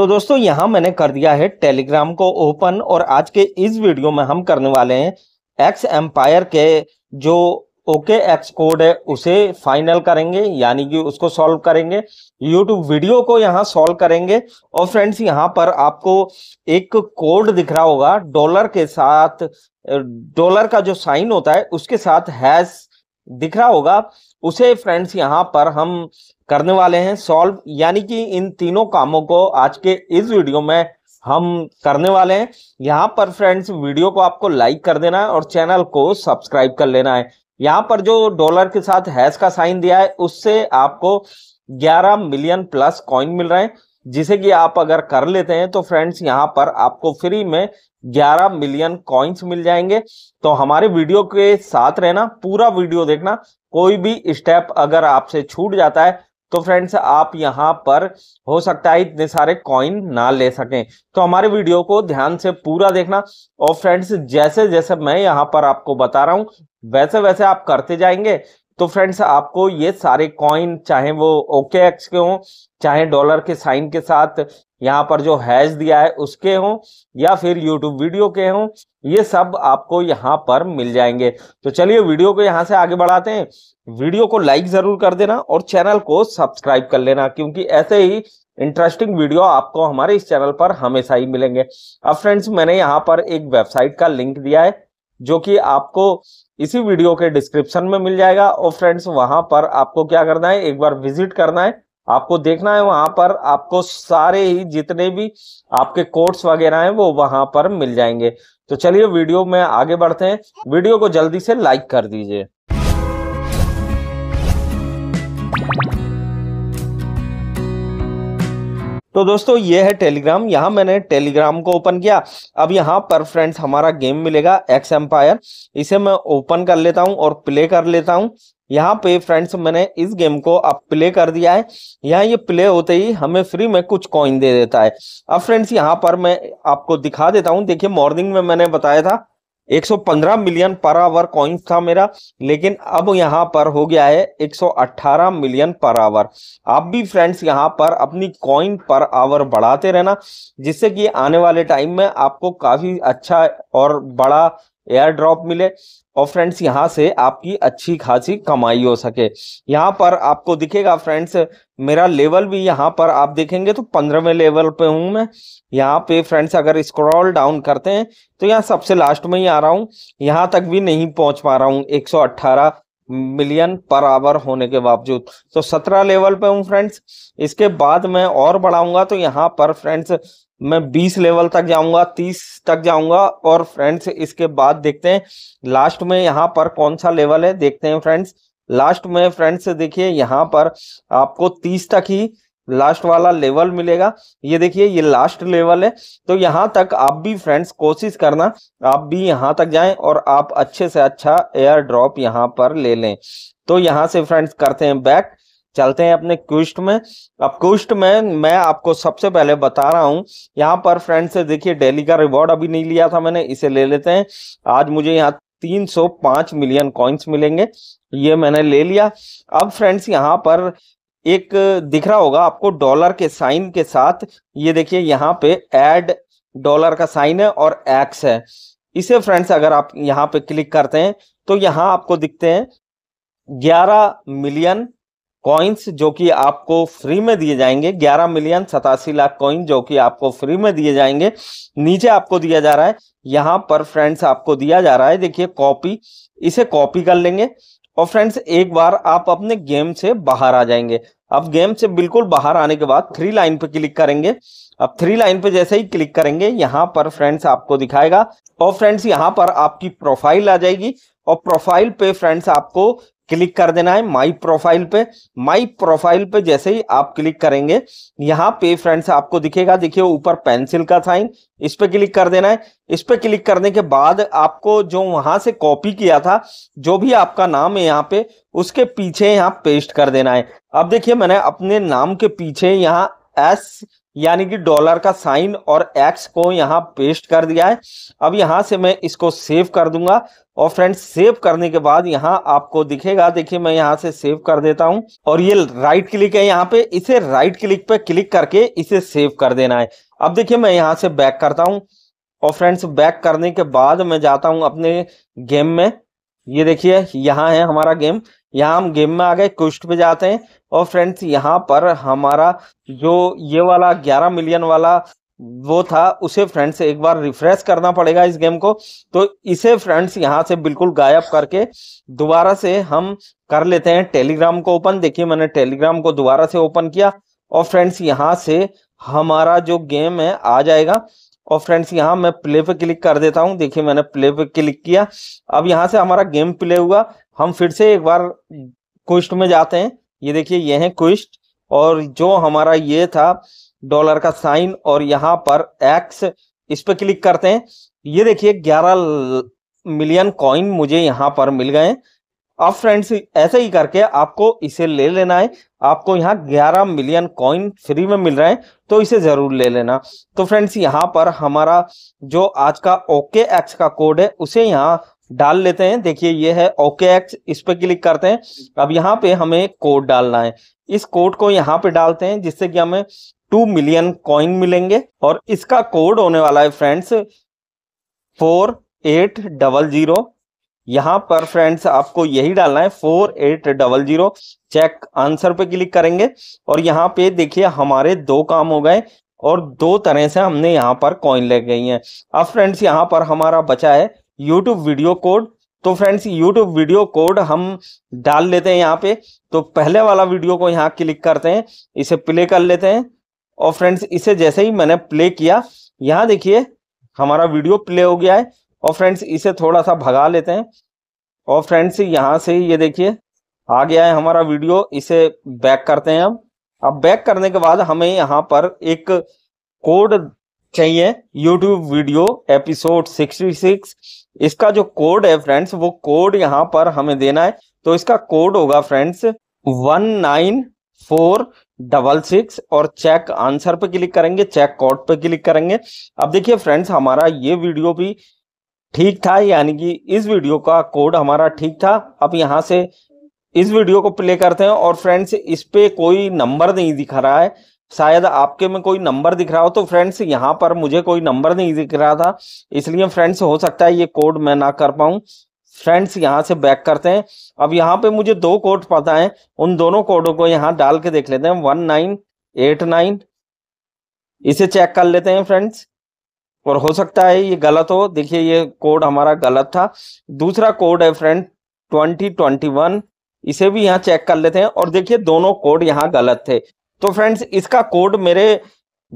तो दोस्तों यहाँ मैंने कर दिया है टेलीग्राम को ओपन और आज के इस वीडियो में हम करने वाले हैं एक्स एम्पायर के जो ओके एक्स कोड है उसे फाइनल करेंगे यानी कि उसको सॉल्व करेंगे यूट्यूब वीडियो को यहाँ सॉल्व करेंगे और फ्रेंड्स यहाँ पर आपको एक कोड दिख रहा होगा डॉलर के साथ डॉलर का जो साइन होता है उसके साथ हैश दिख रहा होगा उसे फ्रेंड्स यहाँ पर हम करने वाले हैं सॉल्व यानी कि इन तीनों कामों को आज के इस वीडियो में हम करने वाले हैं यहाँ पर फ्रेंड्स वीडियो को आपको लाइक कर देना है और चैनल को सब्सक्राइब कर लेना है यहाँ पर जो डॉलर के साथ हैश का साइन दिया है उससे आपको 11 मिलियन प्लस कॉइन मिल रहे हैं जिसे कि आप अगर कर लेते हैं तो फ्रेंड्स यहाँ पर आपको फ्री में 11 मिलियन कॉइन्स मिल जाएंगे तो हमारे वीडियो के साथ रहना पूरा वीडियो देखना कोई भी स्टेप अगर आपसे छूट जाता है तो फ्रेंड्स आप यहाँ पर हो सकता है इतने सारे कॉइन ना ले सकें तो हमारे वीडियो को ध्यान से पूरा देखना और फ्रेंड्स जैसे जैसे मैं यहाँ पर आपको बता रहा हूं वैसे वैसे आप करते जाएंगे तो फ्रेंड्स आपको ये सारे कॉइन चाहे वो ओके एक्स के हों चाहे डॉलर के साइन के साथ यहाँ पर जो हैज दिया है उसके हों या फिर यूट्यूब वीडियो के हों ये सब आपको यहाँ पर मिल जाएंगे तो चलिए वीडियो को यहाँ से आगे बढ़ाते हैं वीडियो को लाइक जरूर कर देना और चैनल को सब्सक्राइब कर लेना क्योंकि ऐसे ही इंटरेस्टिंग वीडियो आपको हमारे इस चैनल पर हमेशा ही मिलेंगे अब फ्रेंड्स मैंने यहाँ पर एक वेबसाइट का लिंक दिया है जो कि आपको इसी वीडियो के डिस्क्रिप्शन में मिल जाएगा और फ्रेंड्स वहां पर आपको क्या करना है एक बार विजिट करना है आपको देखना है वहां पर आपको सारे ही जितने भी आपके कोर्स वगैरह हैं वो वहां पर मिल जाएंगे तो चलिए वीडियो में आगे बढ़ते हैं वीडियो को जल्दी से लाइक कर दीजिए तो दोस्तों ये है टेलीग्राम यहाँ मैंने टेलीग्राम को ओपन किया अब यहाँ पर फ्रेंड्स हमारा गेम मिलेगा एक्स एम्पायर इसे मैं ओपन कर लेता हूँ और प्ले कर लेता हूँ यहाँ पे फ्रेंड्स मैंने इस गेम को अब प्ले कर दिया है यहाँ ये प्ले होते ही हमें फ्री में कुछ कॉइन दे देता है अब फ्रेंड्स यहाँ पर मैं आपको दिखा देता हूँ देखिए मॉर्निंग में मैंने बताया था 115 मिलियन पर आवर कॉइन्स था मेरा लेकिन अब यहाँ पर हो गया है 118 मिलियन पर आवर आप भी फ्रेंड्स यहाँ पर अपनी कॉइन पर आवर बढ़ाते रहना जिससे कि आने वाले टाइम में आपको काफ़ी अच्छा और बड़ा एयर ड्रॉप मिले और फ्रेंड्स यहाँ से आपकी अच्छी खासी कमाई हो सके यहाँ पर आपको दिखेगा फ्रेंड्स मेरा लेवल भी यहाँ पर आप देखेंगे तो पंद्रहवें लेवल पे हूं मैं यहाँ पे फ्रेंड्स अगर स्क्रॉल डाउन करते हैं तो यहाँ सबसे लास्ट में ही आ रहा हूँ यहाँ तक भी नहीं पहुंच पा रहा हूँ एक मिलियन पर आवर होने के बावजूद तो सत्रह लेवल पे हूँ फ्रेंड्स इसके बाद मैं और बढ़ाऊंगा तो यहाँ पर फ्रेंड्स मैं 20 लेवल तक जाऊंगा 30 तक जाऊंगा और फ्रेंड्स इसके बाद देखते हैं लास्ट में यहाँ पर कौन सा लेवल है देखते हैं फ्रेंड्स लास्ट में फ्रेंड्स देखिए यहाँ पर आपको 30 तक ही लास्ट वाला लेवल मिलेगा ये देखिए ये लास्ट लेवल है तो यहाँ तक आप भी फ्रेंड्स कोशिश करना आप भी यहाँ तक जाएं और आप अच्छे से अच्छा एयर ड्रॉप यहाँ पर ले लें तो यहाँ से फ्रेंड्स करते हैं बैक चलते हैं अपने क्विस्ट में अब क्विस्ट में मैं आपको सबसे पहले बता रहा हूं यहाँ पर फ्रेंड से देखिए डेली का रिवॉर्ड अभी नहीं लिया था मैंने इसे ले लेते हैं आज मुझे यहाँ 305 मिलियन कॉइन्स मिलेंगे ये मैंने ले लिया अब फ्रेंड्स यहाँ पर एक दिख रहा होगा आपको डॉलर के साइन के साथ ये देखिए यहाँ पे एड डॉलर का साइन है और एक्स है इसे फ्रेंड्स अगर आप यहाँ पे क्लिक करते हैं तो यहाँ आपको दिखते हैं ग्यारह मिलियन कॉइन्स जो कि आपको फ्री में दिए जाएंगे ग्यारह मिलियन सतासी लाख कॉइन जो कि आपको फ्री में दिए जाएंगे नीचे आपको दिया जा रहा है यहाँ पर फ्रेंड्स आपको दिया जा रहा है देखिए कॉपी इसे कॉपी कर लेंगे और फ्रेंड्स एक बार आप अपने गेम से बाहर आ जाएंगे अब गेम से बिल्कुल बाहर आने के बाद थ्री लाइन पे क्लिक करेंगे अब थ्री लाइन पे जैसे ही क्लिक करेंगे यहाँ पर फ्रेंड्स आपको दिखाएगा और फ्रेंड्स यहाँ पर आपकी प्रोफाइल आ जाएगी और प्रोफाइल पे फ्रेंड्स आपको क्लिक कर देना है माई प्रोफाइल पे माई प्रोफाइल पे जैसे ही आप क्लिक करेंगे यहाँ पे फ्रेंड्स आपको दिखेगा देखिए ऊपर पेंसिल का साइन इस पे क्लिक कर देना है इस पे क्लिक करने के बाद आपको जो वहां से कॉपी किया था जो भी आपका नाम है यहाँ पे उसके पीछे यहाँ पेस्ट कर देना है अब देखिए मैंने अपने नाम के पीछे यहाँ एस यानी कि डॉलर का साइन और एक्स को यहाँ पेस्ट कर दिया है अब यहाँ से मैं इसको सेव कर दूंगा और फ्रेंड्स सेव करने के बाद यहाँ आपको दिखेगा देखिए मैं यहाँ से सेव कर देता हूँ और ये राइट क्लिक है यहाँ पे इसे राइट क्लिक पे क्लिक करके इसे सेव कर देना है अब देखिए मैं यहाँ से बैक करता हूँ और फ्रेंड्स बैक करने के बाद मैं जाता हूँ अपने गेम में ये देखिए यहाँ है हमारा गेम यहाँ हम गेम में आ गए क्विस्ट पे जाते हैं और फ्रेंड्स यहाँ पर हमारा जो ये वाला 11 मिलियन वाला वो था उसे फ्रेंड्स एक बार रिफ्रेश करना पड़ेगा इस गेम को तो इसे फ्रेंड्स यहाँ से बिल्कुल गायब करके दोबारा से हम कर लेते हैं टेलीग्राम को ओपन देखिए मैंने टेलीग्राम को दोबारा से ओपन किया और फ्रेंड्स यहाँ से हमारा जो गेम है आ जाएगा और फ्रेंड्स यहाँ मैं प्ले पे क्लिक कर देता हूँ देखिए मैंने प्ले पे क्लिक किया अब यहाँ से हमारा गेम प्ले हुआ हम फिर से एक बार क्विस्ट में जाते हैं ये देखिए ये है क्विस्ट और जो हमारा ये था डॉलर का साइन और यहाँ पर एक्स इस पर क्लिक करते हैं ये देखिए ग्यारह मिलियन कॉइन मुझे यहाँ पर मिल गए अब फ्रेंड्स ऐसे ही करके आपको इसे ले लेना है आपको यहाँ 11 मिलियन कॉइन फ्री में मिल रहे हैं तो इसे जरूर ले लेना तो फ्रेंड्स यहाँ पर हमारा जो आज का ओके एक्स का कोड है उसे यहाँ डाल लेते हैं देखिए ये है ओके एक्स इस पर क्लिक करते हैं अब यहाँ पे हमें कोड डालना है इस कोड को यहाँ पे डालते हैं जिससे कि हमें टू मिलियन कॉइन मिलेंगे और इसका कोड होने वाला है friends four eight double zero यहाँ पर फ्रेंड्स आपको यही डालना है four eight double zero check answer पे क्लिक करेंगे और यहाँ पे देखिए हमारे दो काम हो गए और दो तरह से हमने यहाँ पर कॉइन ले गई हैं अब फ्रेंड्स यहाँ पर हमारा बचा है यूट्यूब वीडियो कोड तो फ्रेंड्स यूट्यूब वीडियो कोड हम डाल लेते हैं यहाँ पे तो पहले वाला वीडियो को यहाँ क्लिक करते हैं इसे प्ले कर लेते हैं और फ्रेंड्स इसे जैसे ही मैंने प्ले किया यहाँ देखिए हमारा वीडियो प्ले हो गया है और फ्रेंड्स इसे थोड़ा सा भगा लेते हैं और फ्रेंड्स यहाँ से ये देखिए आ गया है हमारा वीडियो इसे बैक करते हैं हम अब बैक करने के बाद हमें यहाँ पर एक कोड चाहिए YouTube वीडियो एपिसोड 66 इसका जो कोड है फ्रेंड्स वो कोड यहाँ पर हमें देना है तो इसका कोड होगा friends one nine four double six और चेक आंसर पे क्लिक करेंगे चेक कोड पे क्लिक करेंगे अब देखिए फ्रेंड्स हमारा ये वीडियो भी ठीक था यानी कि इस वीडियो का कोड हमारा ठीक था अब यहाँ से इस वीडियो को प्ले करते हैं और फ्रेंड्स इस पे कोई नंबर नहीं दिखा रहा है शायद आपके में कोई नंबर दिख रहा हो तो फ्रेंड्स यहाँ पर मुझे कोई नंबर नहीं दिख रहा था इसलिए फ्रेंड्स हो सकता है ये कोड मैं ना कर पाऊँ फ्रेंड्स यहाँ से बैक करते हैं अब यहाँ पे मुझे दो कोड पता है उन दोनों कोडों को यहाँ डाल के देख लेते हैं वन नाइन एट नाइन इसे चेक कर लेते हैं फ्रेंड्स और हो सकता है ये गलत हो देखिए ये कोड हमारा गलत था दूसरा कोड है फ्रेंड ट्वेंटी ट्वेंटी वन इसे भी यहाँ चेक कर लेते हैं और देखिए दोनों कोड यहाँ गलत थे तो फ्रेंड्स इसका कोड मेरे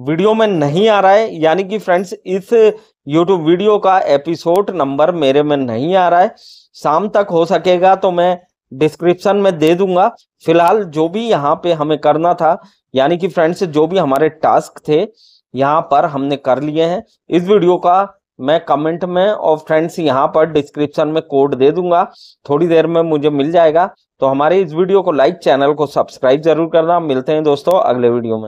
वीडियो में नहीं आ रहा है यानी कि फ्रेंड्स इस यूट्यूब वीडियो का एपिसोड नंबर मेरे में नहीं आ रहा है शाम तक हो सकेगा तो मैं डिस्क्रिप्शन में दे दूंगा फिलहाल जो भी यहाँ पे हमें करना था यानी कि फ्रेंड्स जो भी हमारे टास्क थे यहाँ पर हमने कर लिए हैं इस वीडियो का मैं कमेंट में और फ्रेंड्स यहाँ पर डिस्क्रिप्शन में कोड दे दूंगा थोड़ी देर में मुझे मिल जाएगा तो हमारे इस वीडियो को लाइक चैनल को सब्सक्राइब जरूर करना मिलते हैं दोस्तों अगले वीडियो में